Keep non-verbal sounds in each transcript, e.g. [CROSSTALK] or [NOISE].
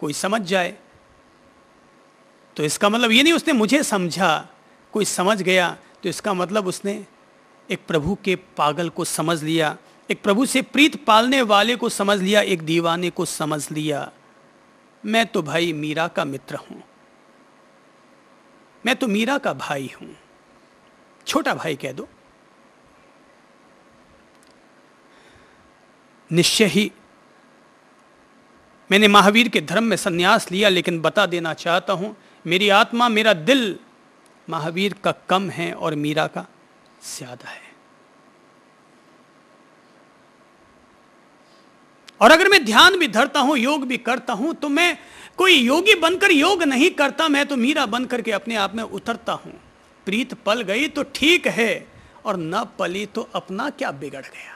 कोई समझ जाए तो इसका मतलब ये नहीं उसने मुझे समझा कोई समझ गया तो इसका मतलब उसने एक प्रभु के पागल को समझ लिया एक प्रभु से प्रीत पालने वाले को समझ लिया एक दीवाने को समझ लिया मैं तो भाई मीरा का मित्र हूं मैं तो मीरा का भाई हूं छोटा भाई कह दो निश्चय ही मैंने महावीर के धर्म में संन्यास लिया लेकिन बता देना चाहता हूँ मेरी आत्मा मेरा दिल महावीर का कम है और मीरा का ज़्यादा है और अगर मैं ध्यान भी धरता हूं योग भी करता हूं तो मैं कोई योगी बनकर योग नहीं करता मैं तो मीरा बन के अपने आप में उतरता हूं प्रीत पल गई तो ठीक है और न पली तो अपना क्या बिगड़ गया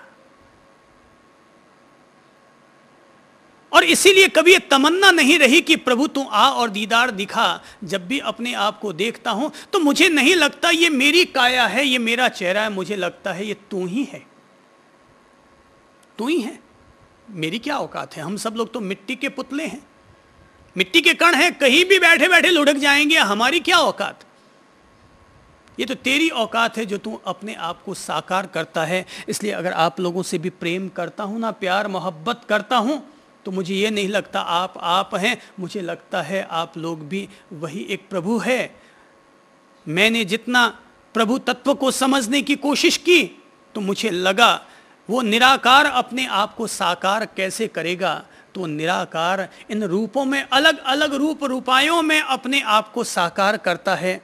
और इसीलिए कभी तमन्ना नहीं रही कि प्रभु तू आ और दीदार दिखा जब भी अपने आप को देखता हूं तो मुझे नहीं लगता ये मेरी काया है ये मेरा चेहरा है मुझे लगता है ये तू ही है तू ही है मेरी क्या औकात है हम सब लोग तो मिट्टी के पुतले हैं मिट्टी के कण हैं कहीं भी बैठे बैठे लुढ़क जाएंगे हमारी क्या औकात ये तो तेरी औकात है जो तू अपने आप को साकार करता है इसलिए अगर आप लोगों से भी प्रेम करता हूँ ना प्यार मोहब्बत करता हूँ तो मुझे ये नहीं लगता आप आप हैं मुझे लगता है आप लोग भी वही एक प्रभु है मैंने जितना प्रभु तत्व को समझने की कोशिश की तो मुझे लगा वो निराकार अपने आप को साकार कैसे करेगा तो निराकार इन रूपों में अलग अलग रूप रूपायों में अपने आप को साकार करता है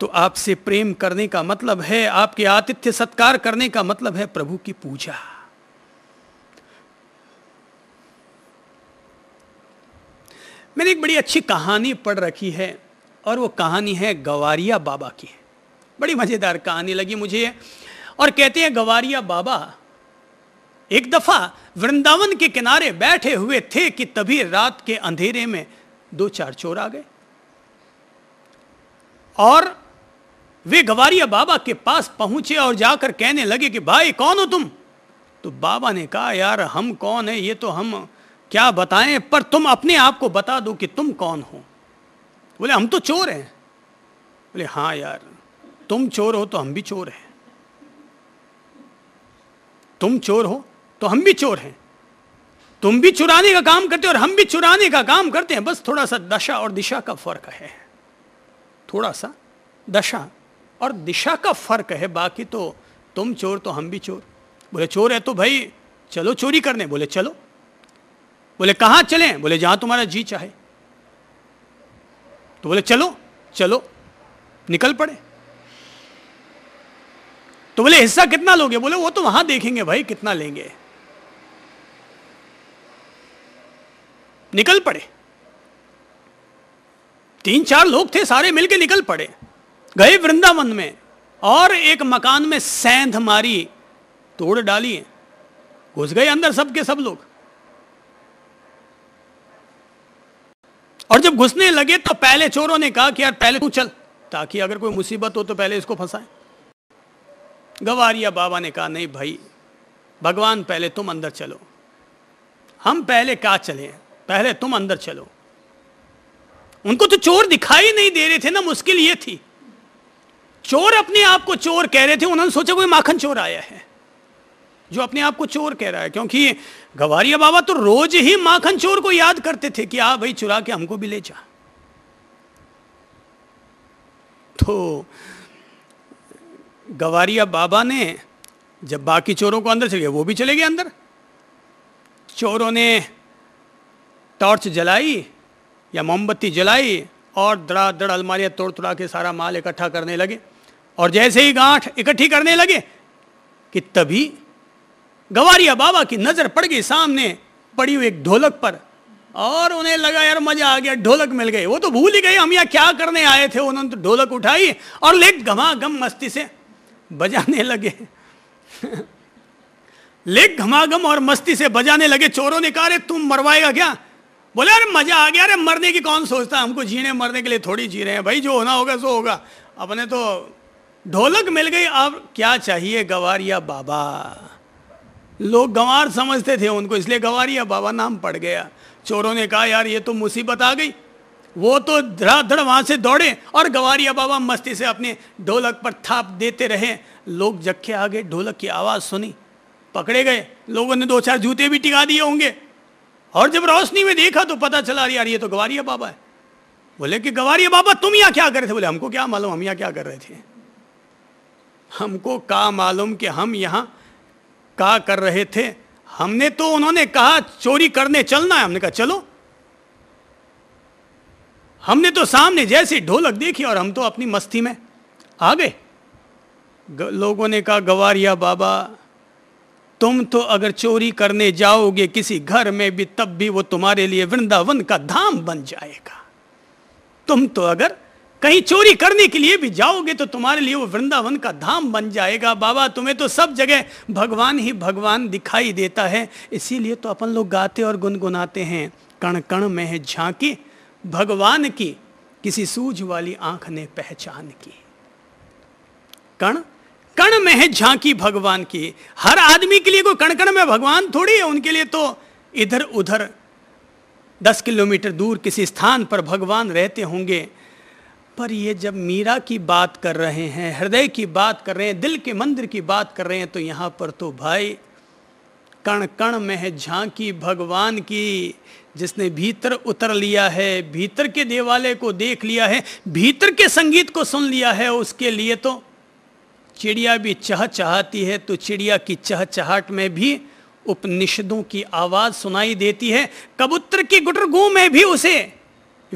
तो आपसे प्रेम करने का मतलब है आपके आतिथ्य सत्कार करने का मतलब है प्रभु की पूजा मैंने एक बड़ी अच्छी कहानी पढ़ रखी है और वो कहानी है गवारिया बाबा की बड़ी मज़ेदार कहानी लगी मुझे और कहते हैं गवारिया बाबा एक दफ़ा वृंदावन के किनारे बैठे हुए थे कि तभी रात के अंधेरे में दो चार चोर आ गए और वे गवारिया बाबा के पास पहुंचे और जाकर कहने लगे कि भाई कौन हो तुम तो बाबा ने कहा यार हम कौन है ये तो हम क्या बताएं पर तुम अपने आप को बता दो कि तुम कौन हो बोले हम तो चोर हैं बोले हाँ यार तुम चोर हो तो हम भी चोर हैं तुम चोर हो तो हम भी चोर हैं तुम भी चुराने का काम करते हो और हम भी चुराने का काम करते हैं बस थोड़ा सा दशा और दिशा का फर्क है थोड़ा सा दशा और दिशा का फर्क है बाकी तो तुम चोर तो हम भी चोर बोले चोर है तो भाई चलो चोरी करने बोले चलो बोले कहाँ चलें बोले जहाँ तुम्हारा जी चाहे तो बोले चलो चलो निकल पड़े तो बोले हिस्सा कितना लोगे बोले वो तो वहां देखेंगे भाई कितना लेंगे निकल पड़े तीन चार लोग थे सारे मिलके निकल पड़े गए वृंदावन में और एक मकान में सैंध मारी तोड़ डाली घुस गए अंदर सबके सब लोग और जब घुसने लगे तो पहले चोरों ने कहा कि यार पहले तू चल ताकि अगर कोई मुसीबत हो तो पहले इसको फंसाए गवारिया बाबा ने कहा नहीं भाई भगवान पहले तुम अंदर चलो हम पहले कहा चले पहले तुम अंदर चलो उनको तो चोर दिखाई नहीं दे रहे थे ना मुश्किल ये थी चोर अपने आप को चोर कह रहे थे उन्होंने सोचा कोई माखन चोर आया है जो अपने आप को चोर कह रहा है क्योंकि गवारिया बाबा तो रोज ही माखन चोर को याद करते थे कि आ भाई चुरा के हमको भी ले जा तो गवारिया बाबा ने जब बाकी चोरों को अंदर चले गए वो भी चले गए अंदर चोरों ने टॉर्च जलाई या मोमबत्ती जलाई और दड़ा दड़ अलमारियाँ तोड़ तोड़ा के सारा माल इकट्ठा करने लगे और जैसे ही गांठ इकट्ठी करने लगे कि तभी गवारिया बाबा की नज़र पड़ गई सामने पड़ी हुई एक ढोलक पर और उन्हें लगा यार मजा आ गया ढोलक मिल गई वो तो भूल ही गए हम यहाँ क्या करने आए थे उन्होंने तो ढोलक उठाई और लेट घमा गम मस्ती से बजाने लगे [LAUGHS] लेक घमाघम और मस्ती से बजाने लगे चोरों ने कहा अरे तुम मरवाएगा क्या बोले अरे मजा आ गया अरे मरने की कौन सोचता हमको जीने मरने के लिए थोड़ी जी रहे हैं भाई जो होना होगा सो होगा अपने तो ढोलक मिल गई अब क्या चाहिए गवारिया बाबा लोग गंवार समझते थे उनको इसलिए गंवारिया बाबा नाम पड़ गया चोरों ने कहा यार ये तो मुसीबत आ गई वो तो धड़ाधड़ वहाँ से दौड़े और गंवारिया बाबा मस्ती से अपने ढोलक पर थाप देते रहे लोग जखे आ गए ढोलक की आवाज़ सुनी पकड़े गए लोगों ने दो चार जूते भी टिका दिए होंगे और जब रोशनी में देखा तो पता चला यार ये तो गवारिया बाबा है बोले कि गवारिया बाबा तुम यहाँ क्या कर रहे थे बोले हमको क्या मालूम हम यहाँ क्या कर रहे थे हमको का मालूम कि हम यहाँ कहा कर रहे थे हमने तो उन्होंने कहा चोरी करने चलना है हमने कहा चलो हमने तो सामने जैसे ढोलक देखी और हम तो अपनी मस्ती में आ गए लोगों ने कहा गवारिया बाबा तुम तो अगर चोरी करने जाओगे किसी घर में भी तब भी वो तुम्हारे लिए वृंदावन का धाम बन जाएगा तुम तो अगर कहीं चोरी करने के लिए भी जाओगे तो तुम्हारे लिए वो वृंदावन का धाम बन जाएगा बाबा तुम्हें तो सब जगह भगवान ही भगवान दिखाई देता है इसीलिए तो अपन लोग गाते और गुनगुनाते हैं कण कण में है झांकी भगवान की किसी सूझ वाली आंख ने पहचान की कण कण में है झांकी भगवान की हर आदमी के लिए कोई कण कण में भगवान थोड़ी है उनके लिए तो इधर उधर दस किलोमीटर दूर किसी स्थान पर भगवान रहते होंगे पर ये जब मीरा की बात कर रहे हैं हृदय की बात कर रहे हैं दिल के मंदिर की बात कर रहे हैं तो यहाँ पर तो भाई कण कण में है झांकी भगवान की जिसने भीतर उतर लिया है भीतर के देवालय को देख लिया है भीतर के संगीत को सुन लिया है उसके लिए तो चिड़िया भी चह चहाती है तो चिड़िया की चह चाहट में भी उपनिषदों की आवाज़ सुनाई देती है कबूतर की गुटरगू में भी उसे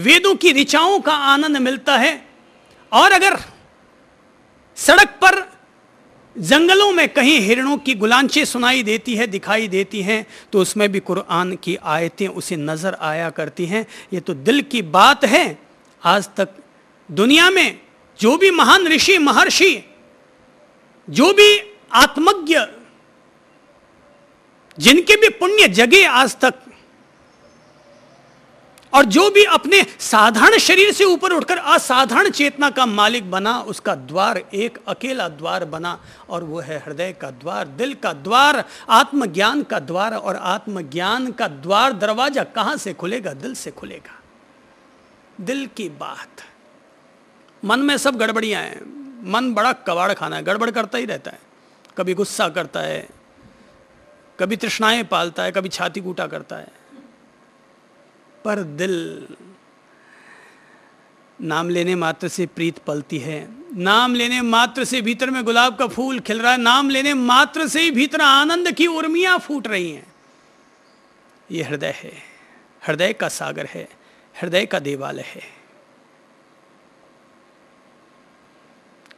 वेदों की ऋचाओं का आनंद मिलता है और अगर सड़क पर जंगलों में कहीं हिरणों की गुलांचे सुनाई देती है दिखाई देती हैं तो उसमें भी कुरान की आयतें उसे नज़र आया करती हैं ये तो दिल की बात है आज तक दुनिया में जो भी महान ऋषि महर्षि जो भी आत्मज्ञ जिनके भी पुण्य जगे आज तक और जो भी अपने साधारण शरीर से ऊपर उठकर असाधारण चेतना का मालिक बना उसका द्वार एक अकेला द्वार बना और वो है हृदय का द्वार दिल का द्वार आत्मज्ञान का द्वार और आत्मज्ञान का द्वार दरवाजा कहाँ से खुलेगा दिल से खुलेगा दिल की बात मन में सब गड़बड़ियाँ हैं मन बड़ा कबाड़ खाना है गड़बड़ करता ही रहता है कभी गुस्सा करता है कभी तृष्णाएँ पालता है कभी छाती कूटा करता है पर दिल नाम लेने मात्र से प्रीत पलती है नाम लेने मात्र से भीतर में गुलाब का फूल खिल रहा है नाम लेने मात्र से ही भीतर आनंद की उर्मियां फूट रही हैं ये हृदय है हृदय का सागर है हृदय का देवालय है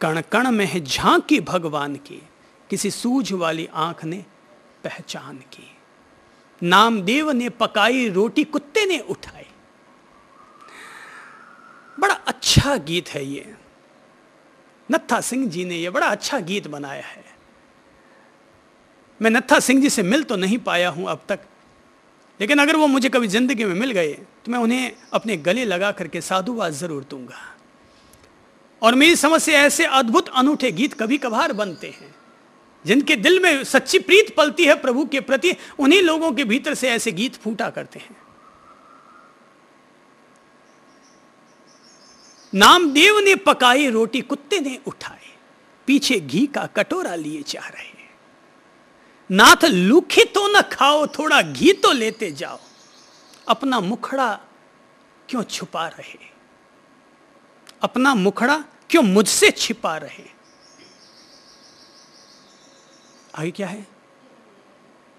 कण कण में है झांकी भगवान की किसी सूझ वाली आंख ने पहचान की नामदेव ने पकाई रोटी कुत्ते ने उठाई बड़ा अच्छा गीत है ये नत्था सिंह जी ने ये बड़ा अच्छा गीत बनाया है मैं नत्था सिंह जी से मिल तो नहीं पाया हूं अब तक लेकिन अगर वो मुझे कभी ज़िंदगी में मिल गए तो मैं उन्हें अपने गले लगा करके साधुवाद ज़रूर दूंगा और मेरी समझ से ऐसे अद्भुत अनूठे गीत कभी कभार बनते हैं जिनके दिल में सच्ची प्रीत पलती है प्रभु के प्रति उन्हीं लोगों के भीतर से ऐसे गीत फूटा करते हैं नामदेव ने पकाई रोटी कुत्ते ने उठाए पीछे घी का कटोरा लिए जा रहे नाथ लुखी तो न खाओ थोड़ा घी तो लेते जाओ अपना मुखड़ा क्यों छुपा रहे अपना मुखड़ा क्यों मुझसे छिपा रहे आगे क्या है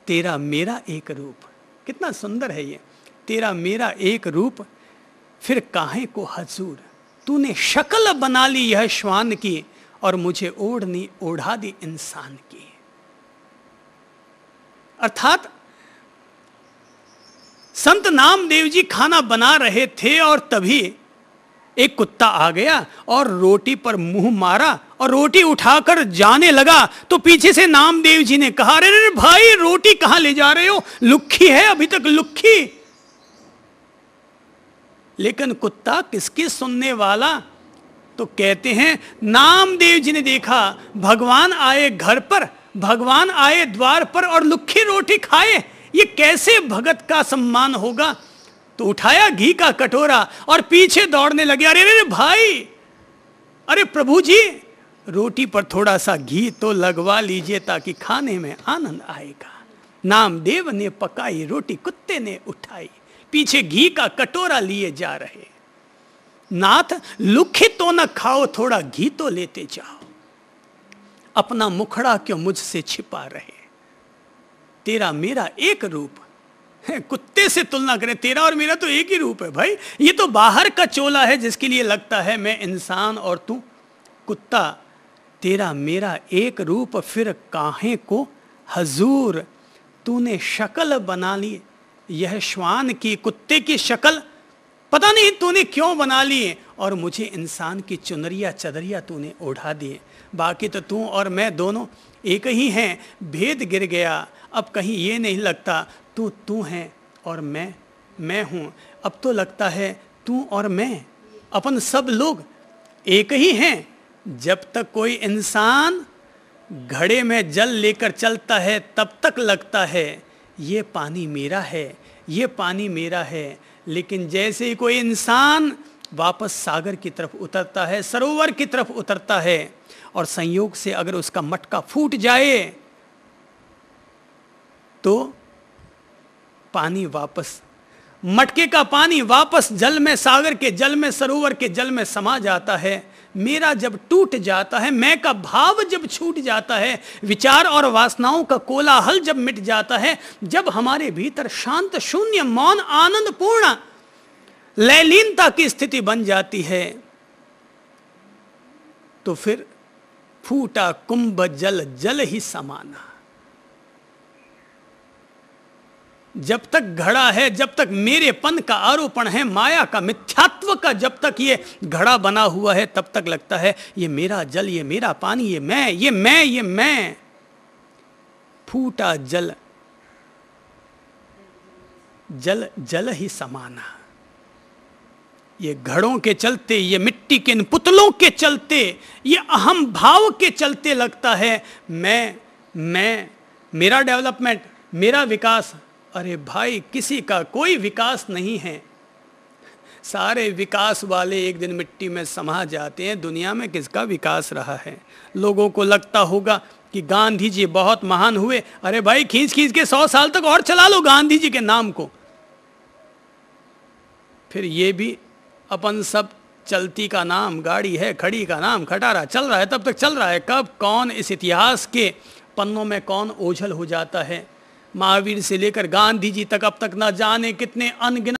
तेरा मेरा एक रूप कितना सुंदर है ये तेरा मेरा एक रूप फिर काहे को हजूर तूने शक्ल बना ली यह श्वान की और मुझे ओढ़नी ओढ़ा दी इंसान की अर्थात संत नामदेव जी खाना बना रहे थे और तभी एक कुत्ता आ गया और रोटी पर मुंह मारा और रोटी उठाकर जाने लगा तो पीछे से नामदेव जी ने कहा अरे भाई रोटी कहां ले जा रहे हो लुखी है अभी तक लुखी लेकिन कुत्ता किसके सुनने वाला तो कहते हैं नामदेव जी ने देखा भगवान आए घर पर भगवान आए द्वार पर और लुखी रोटी खाए ये कैसे भगत का सम्मान होगा तो उठाया घी का कटोरा और पीछे दौड़ने लगे अरे अरे भाई अरे प्रभु जी रोटी पर थोड़ा सा घी तो लगवा लीजिए ताकि खाने में आनंद आएगा नामदेव ने पकाई रोटी कुत्ते ने उठाई पीछे घी का कटोरा लिए जा रहे नाथ लुखे तो न खाओ थोड़ा घी तो लेते जाओ अपना मुखड़ा क्यों मुझसे छिपा रहे तेरा मेरा एक रूप कुत्ते से तुलना करें तेरा और मेरा तो एक ही रूप है भाई ये तो बाहर का चोला है जिसके लिए लगता है मैं इंसान और तू कुत्ता तेरा मेरा एक रूप फिर काहे को हजूर तूने शक्ल बना ली यह श्वान की कुत्ते की शक्ल पता नहीं तूने क्यों बना लिए और मुझे इंसान की चुनरिया चदरिया तूने ओढ़ा दिए बाकी तो तू और मैं दोनों एक ही हैं भेद गिर गया अब कहीं ये नहीं लगता तू तू है और मैं मैं हूँ अब तो लगता है तू और मैं अपन सब लोग एक ही हैं जब तक कोई इंसान घड़े में जल लेकर चलता है तब तक लगता है ये पानी मेरा है ये पानी मेरा है लेकिन जैसे ही कोई इंसान वापस सागर की तरफ उतरता है सरोवर की तरफ उतरता है और संयोग से अगर उसका मटका फूट जाए तो पानी वापस मटके का पानी वापस जल में सागर के जल में सरोवर के जल में समा जाता है मेरा जब टूट जाता है मैं का भाव जब छूट जाता है विचार और वासनाओं का कोलाहल जब मिट जाता है जब हमारे भीतर शांत शून्य मौन आनंद पूर्ण लयलीनता की स्थिति बन जाती है तो फिर फूटा कुंभ जल जल ही समाना जब तक घड़ा है जब तक मेरेपन का आरोपण है माया का मिथ्यात्व का जब तक ये घड़ा बना हुआ है तब तक लगता है ये मेरा जल ये मेरा पानी ये मैं ये मैं ये मैं फूटा जल जल जल ही समाना ये घड़ों के चलते ये मिट्टी के इन पुतलों के चलते ये अहम भाव के चलते लगता है मैं मैं मेरा डेवलपमेंट मेरा विकास अरे भाई किसी का कोई विकास नहीं है सारे विकास वाले एक दिन मिट्टी में समा जाते हैं दुनिया में किसका विकास रहा है लोगों को लगता होगा कि गांधी जी बहुत महान हुए अरे भाई खींच खींच के सौ साल तक और चला लो गांधी जी के नाम को फिर ये भी अपन सब चलती का नाम गाड़ी है खड़ी का नाम खटारा चल रहा है तब तक चल रहा है कब कौन इस इतिहास के पन्नों में कौन ओझल हो जाता है महावीर से लेकर गांधी जी तक अब तक न जाने कितने अनगिन